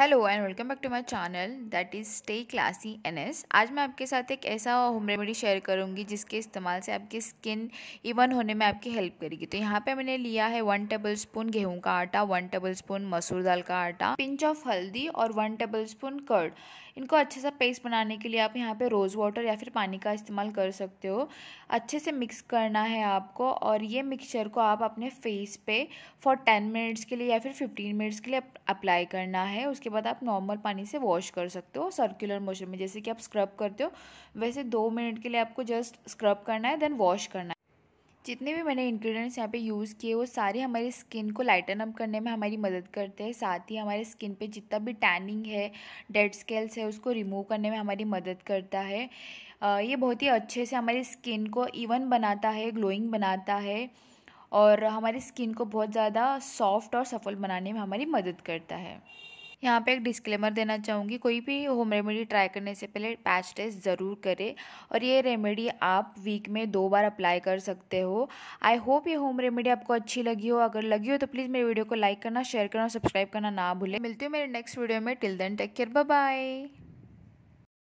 hello and welcome back to my channel that is stay classy NS आज मैं आपके साथ एक ऐसा होम रेमेडी शेयर करूंगी जिसके इस्तेमाल से आपकी स्किन इवन होने में आपकी हेल्प करेगी तो यहाँ पे मैंने लिया है वन टेबल स्पून गेहूँ का आटा वन टेबल स्पून मसूर दाल का आटा पिंच ऑफ हल्दी और वन टेबल स्पून कर्ड इनको अच्छे सा पेस्ट बनाने के लिए आप यहाँ पर रोज़ वाटर या फिर पानी का इस्तेमाल कर सकते हो अच्छे से मिक्स करना है आपको और ये मिक्सचर को आप अपने फेस पे फॉर टेन मिनट्स के लिए या फिर फिफ्टीन मिनट्स के लिए अप्लाई करना है उसके उसके बाद आप नॉर्मल पानी से वॉश कर सकते हो सर्कुलर मोशन में जैसे कि आप स्क्रब करते हो वैसे दो मिनट के लिए आपको जस्ट स्क्रब करना है देन वॉश करना है जितने भी मैंने इंग्रेडिएंट्स यहाँ पे यूज़ किए वो सारे हमारी स्किन को लाइटन अप करने में हमारी मदद करते हैं साथ ही हमारे स्किन पे जितना भी टैनिंग है डेड स्केल्स है उसको रिमूव करने में हमारी मदद करता है ये बहुत ही अच्छे से हमारी स्किन को इवन बनाता है ग्लोइंग बनाता है और हमारी स्किन को बहुत ज़्यादा सॉफ्ट और सफल बनाने में हमारी मदद करता है यहाँ पे एक डिस्क्लेमर देना चाहूँगी कोई भी होम रेमेडी ट्राई करने से पहले पैच टेस्ट ज़रूर करें और ये रेमेडी आप वीक में दो बार अप्लाई कर सकते हो आई होप ये होम रेमेडी आपको अच्छी लगी हो अगर लगी हो तो प्लीज़ मेरे वीडियो को लाइक करना शेयर करना और सब्सक्राइब करना ना भूलें मिलती हूँ मेरे नेक्स्ट वीडियो में till then take care bye